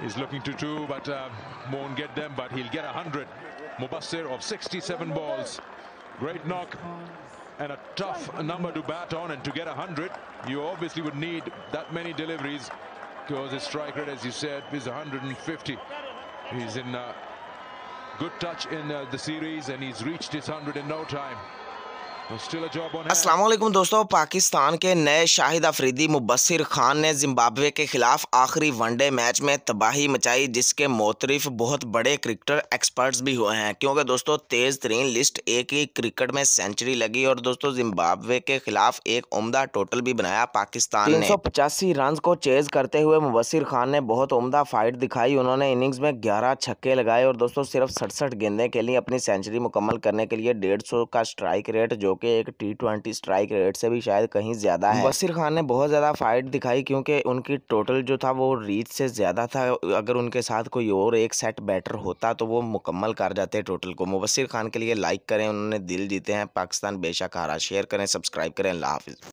He's looking to two, but uh, won't get them, but he'll get 100. Mubassir of 67 balls. Great knock and a tough number to bat on and to get 100 you obviously would need that many deliveries because his strike rate as you said is 150 he's in uh, good touch in uh, the series and he's reached his 100 in no time Aslam दोस्तों पाकिस्तान के नए शाहिद अफरीदी मुबसर खान ने Zimbabwe के खिलाफ आखिरी one day match में तबाही मचाई जिसके मोतरफ बहुत बड़े क्रिकेटर एक्सपर्ट्स भी हुए हैं क्योंकि दोस्तों तेज़ तरीन लिस्ट एक ही क्रिकेट में सेंचुरी लगी और दोस्तों जिम्बाब्वे के खिलाफ एक उमदा टोटल भी बनाया पाकिस्तान ने पचासी रन को चेज करते हुए मुबसर खान ने बहुत उमदा फाइट दिखाई उन्होंने इनिंग्स में ग्यारह छक्के लगाए और दोस्तों सिर्फ सड़सठ गेंदे के लिए अपनी सेंचुरी मुकम्मल करने के लिए डेढ़ का स्ट्राइक रेट जो कि एक टी ट्वेंटी स्ट्राइक रेट से भी शायद कहीं ज़्यादा है बसीर खान ने बहुत ज़्यादा फाइट दिखाई क्योंकि उनकी टोटल जो था वो रीच से ज़्यादा था अगर उनके साथ कोई और एक सेट बैटर होता तो वो मुकम्मल कर जाते टोटल को मुबसर खान के लिए लाइक करें उन्होंने दिल जीते हैं पाकिस्तान बेशक हारा शेयर करें सब्सक्राइब करें अल्लाह हाफिज़